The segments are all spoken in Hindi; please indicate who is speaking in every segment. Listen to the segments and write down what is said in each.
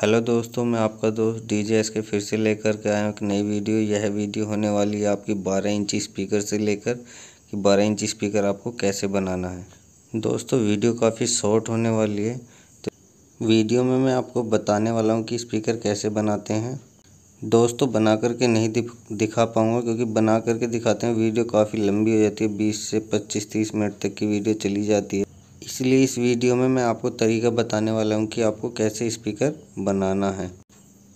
Speaker 1: हेलो दोस्तों मैं आपका दोस्त डी जे एस के फिर से लेकर के आया हूँ एक नई वीडियो यह वीडियो होने वाली है आपकी 12 इंची स्पीकर से लेकर कि 12 इंची स्पीकर आपको कैसे बनाना है दोस्तों वीडियो काफ़ी शॉर्ट होने वाली है तो वीडियो में मैं आपको बताने वाला हूँ कि स्पीकर कैसे बनाते हैं दोस्तों बना करके नहीं दिखा पाऊँगा क्योंकि बना करके दिखाते हैं वीडियो काफ़ी लंबी हो जाती है बीस से पच्चीस तीस मिनट तक की वीडियो चली जाती है इसलिए इस वीडियो में मैं आपको तरीका बताने वाला हूँ कि आपको कैसे स्पीकर बनाना है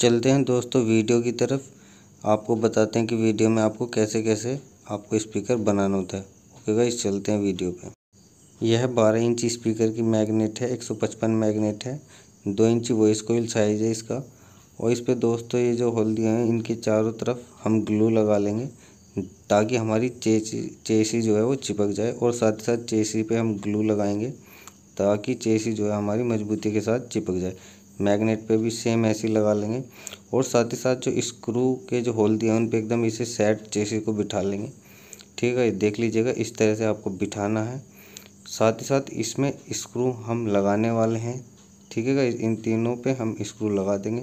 Speaker 1: चलते हैं दोस्तों वीडियो की तरफ आपको बताते हैं कि वीडियो में आपको कैसे कैसे आपको स्पीकर बनाना होता है ओके गाइस चलते हैं वीडियो पे यह 12 इंच स्पीकर की मैग्नेट है 155 मैग्नेट है दो इंच वॉइस कोइल साइज है इसका और इस पर दोस्तों ये जो होल दिए हैं इनके चारों तरफ हम ग्लू लगा लेंगे ताकि हमारी चेसी चेसी जो है वो चिपक जाए और साथ ही साथ चेसी पे हम ग्लू लगाएंगे ताकि चेसी जो है हमारी मजबूती के साथ चिपक जाए मैग्नेट पे भी सेम ऐसी लगा लेंगे और साथ ही साथ जो स्क्रू के जो होल दिए उन पर एकदम इसे सेट चेसी को बिठा लेंगे ठीक है देख लीजिएगा इस तरह से आपको बिठाना है साथ ही साथ इसमें स्क्रू हम लगाने वाले हैं ठीक है इन तीनों पे हम स्क्रू लगा देंगे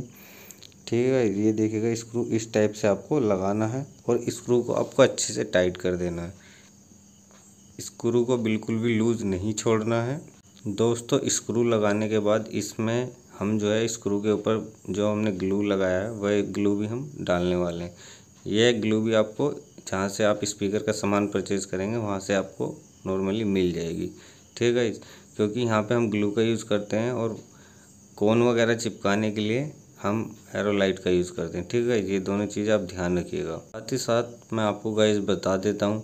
Speaker 1: ठीक है ये देखिएगा स्क्रू इस टाइप से आपको लगाना है और स्क्रू को आपको अच्छे से टाइट कर देना है स्क्रू को बिल्कुल भी लूज़ नहीं छोड़ना है दोस्तों स्क्रू लगाने के बाद इसमें हम जो है स्क्रू के ऊपर जो हमने ग्लू लगाया है वह ग्लू भी हम डालने वाले हैं यह ग्लू भी आपको जहाँ से आप स्पीकर का सामान परचेज़ करेंगे वहाँ से आपको नॉर्मली मिल जाएगी ठीक है क्योंकि यहाँ पे हम ग्लू का यूज़ करते हैं और कोन वगैरह चिपकाने के लिए हम एरोलाइट का यूज़ करते हैं ठीक है ये दोनों चीज़ आप ध्यान रखिएगा साथ ही साथ मैं आपको गाइज बता देता हूँ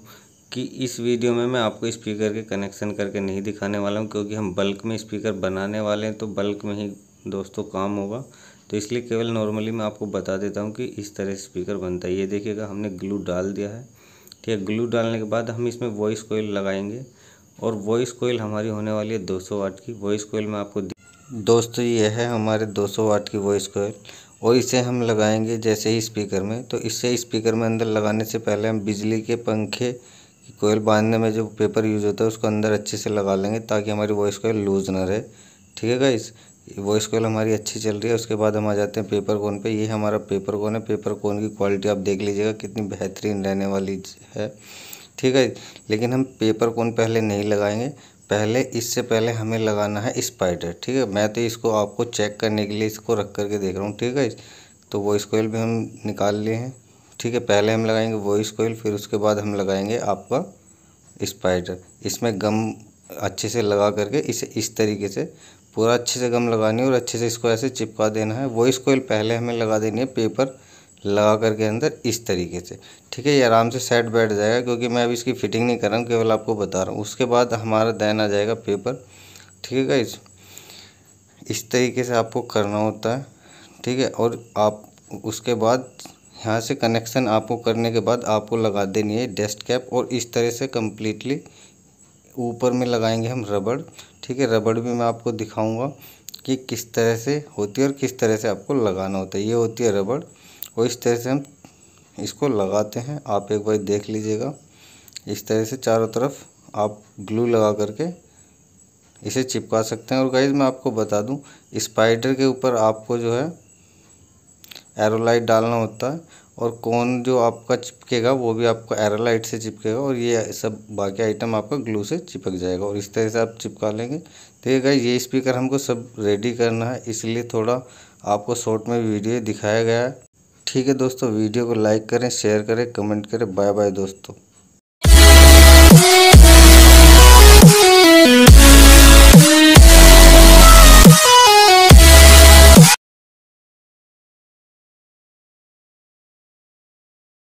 Speaker 1: कि इस वीडियो में मैं आपको स्पीकर के कनेक्शन करके नहीं दिखाने वाला हूँ क्योंकि हम बल्क में स्पीकर बनाने वाले हैं तो बल्क में ही दोस्तों काम होगा तो इसलिए केवल नॉर्मली मैं आपको बता देता हूँ कि इस तरह से स्पीकर बनता है ये देखिएगा हमने ग्लू डाल दिया है ठीक है ग्लू डालने के बाद हम इसमें वॉइस कोयल लगाएंगे और वॉइस कोयल हमारी होने वाली है 200 वाट की वॉइस कोयल में आपको दोस्तों ये है हमारे 200 वाट की वॉइस कोयल और इसे हम लगाएंगे जैसे ही स्पीकर में तो इससे स्पीकर में अंदर लगाने से पहले हम बिजली के पंखे कोयल बांधने में जो पेपर यूज़ होता है उसको अंदर अच्छे से लगा लेंगे ताकि हमारी वॉइस कोयल लूज़ ना रहे ठीक है गाइस वॉइस कोयल हमारी अच्छी चल रही है उसके बाद हम आ जाते हैं पेपर कोन पे ये हमारा पेपर कोन है पेपर कोन की क्वालिटी आप देख लीजिएगा कितनी बेहतरीन रहने वाली है ठीक है लेकिन हम पेपर कोन पहले नहीं लगाएंगे पहले इससे पहले हमें लगाना है स्पाइडर ठीक है मैं तो इसको आपको चेक करने के लिए इसको रख करके देख रहा हूँ ठीक है तो वॉइस कोयल भी हम निकाल लिए हैं ठीक है पहले हम लगाएंगे वॉइस कोयल फिर उसके बाद हम लगाएंगे आपका स्पाइडर इसमें गम अच्छे से लगा करके इसे इस तरीके से पूरा अच्छे से गम लगानी है और अच्छे से इसको ऐसे चिपका देना है वॉइस कोयल पहले हमें लगा देनी है पेपर लगा करके अंदर इस तरीके से ठीक है ये आराम से सेट बैठ जाएगा क्योंकि मैं अभी इसकी फिटिंग नहीं कर रहा हूँ केवल आपको बता रहा हूँ उसके बाद हमारा दैन आ जाएगा पेपर ठीक है इस इस तरीके से आपको करना होता है ठीक है और आप उसके बाद यहाँ से कनेक्शन आपको करने के बाद आपको लगा देनी है डेस्ट कैप और इस तरह से कम्प्लीटली ऊपर में लगाएंगे हम रबड़ ठीक है रबड़ भी मैं आपको दिखाऊंगा कि किस तरह से होती है और किस तरह से आपको लगाना होता है ये होती है रबड़ और इस तरह से हम इसको लगाते हैं आप एक बार देख लीजिएगा इस तरह से चारों तरफ आप ग्लू लगा करके इसे चिपका सकते हैं और गाइज मैं आपको बता दूं स्पाइडर के ऊपर आपको जो है एरोलाइट डालना होता है और कौन जो आपका चिपकेगा वो भी आपको एरोलाइट से चिपकेगा और ये सब बाकी आइटम आपका ग्लू से चिपक जाएगा और इस तरह से आप चिपका लेंगे ठीक तो है ये स्पीकर हमको सब रेडी करना है इसलिए थोड़ा आपको शॉर्ट में वीडियो दिखाया गया है ठीक है दोस्तों वीडियो को लाइक करें शेयर करें कमेंट करें बाय बाय दोस्तों